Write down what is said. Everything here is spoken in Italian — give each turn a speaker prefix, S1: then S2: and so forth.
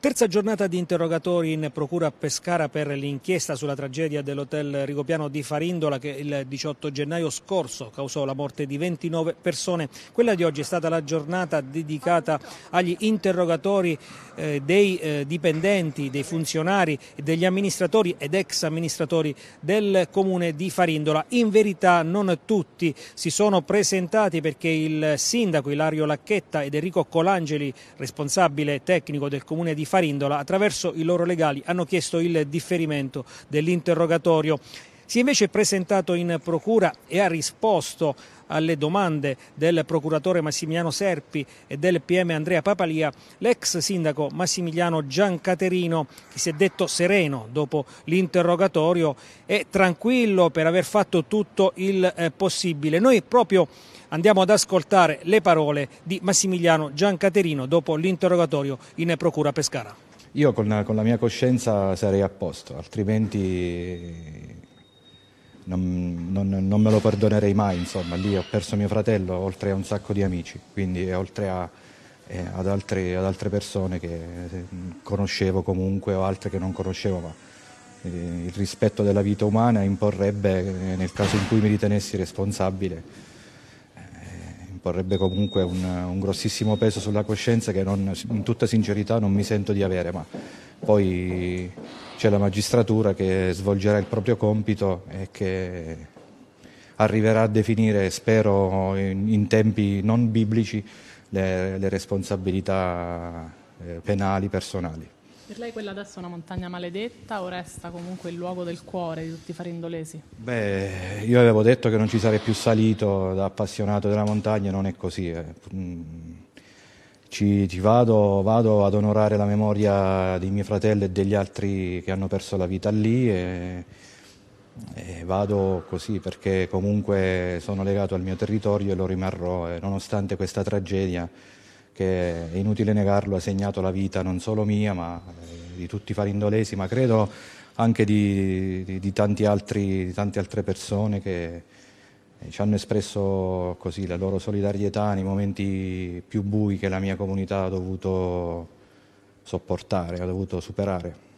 S1: Terza giornata di interrogatori in procura a Pescara per l'inchiesta sulla tragedia dell'hotel Rigopiano di Farindola che il 18 gennaio scorso causò la morte di 29 persone. Quella di oggi è stata la giornata dedicata agli interrogatori eh, dei eh, dipendenti, dei funzionari, degli amministratori ed ex amministratori del comune di Farindola. In verità non tutti si sono presentati perché il sindaco Ilario Lacchetta ed Enrico Colangeli, responsabile tecnico del comune di Farindola, Farindola attraverso i loro legali hanno chiesto il differimento dell'interrogatorio si è invece presentato in procura e ha risposto alle domande del procuratore Massimiliano Serpi e del PM Andrea Papalia, l'ex sindaco Massimiliano Giancaterino, che si è detto sereno dopo l'interrogatorio e tranquillo per aver fatto tutto il eh, possibile. Noi proprio andiamo ad ascoltare le parole di Massimiliano Giancaterino dopo l'interrogatorio in procura Pescara.
S2: Io con, con la mia coscienza sarei a posto, altrimenti non, non, non, me lo perdonerei mai, insomma, lì ho perso mio fratello oltre a un sacco di amici, quindi oltre a, eh, ad, altre, ad, altre, persone che eh, conoscevo comunque o altre che non conoscevo, ma eh, il rispetto della vita umana imporrebbe, eh, nel caso in cui mi ritenessi responsabile, eh, imporrebbe comunque un, un grossissimo peso sulla coscienza che non, in tutta sincerità non mi sento di avere, ma poi c'è la magistratura che svolgerà il proprio compito e che arriverà a definire, spero in, tempi non biblici, le, le responsabilità eh, penali, personali. Per lei quella adesso è una montagna maledetta o resta comunque il luogo del cuore di tutti i
S1: farindolesi?
S2: Beh, io avevo detto che non ci sarei più salito da appassionato della montagna, non è così. Eh. Mm, ci, ci vado, vado, ad onorare la memoria dei miei fratelli e degli altri che hanno perso la vita lì e, e vado così perché comunque sono legato al mio territorio e lo rimarrò e nonostante questa tragedia che è inutile negarlo ha segnato la vita non solo mia ma eh, di tutti i farindolesi ma credo anche di, di, di, altri, di tante altre persone che ci hanno espresso così la loro solidarietà nei momenti più bui che la mia comunità ha dovuto sopportare, ha dovuto superare.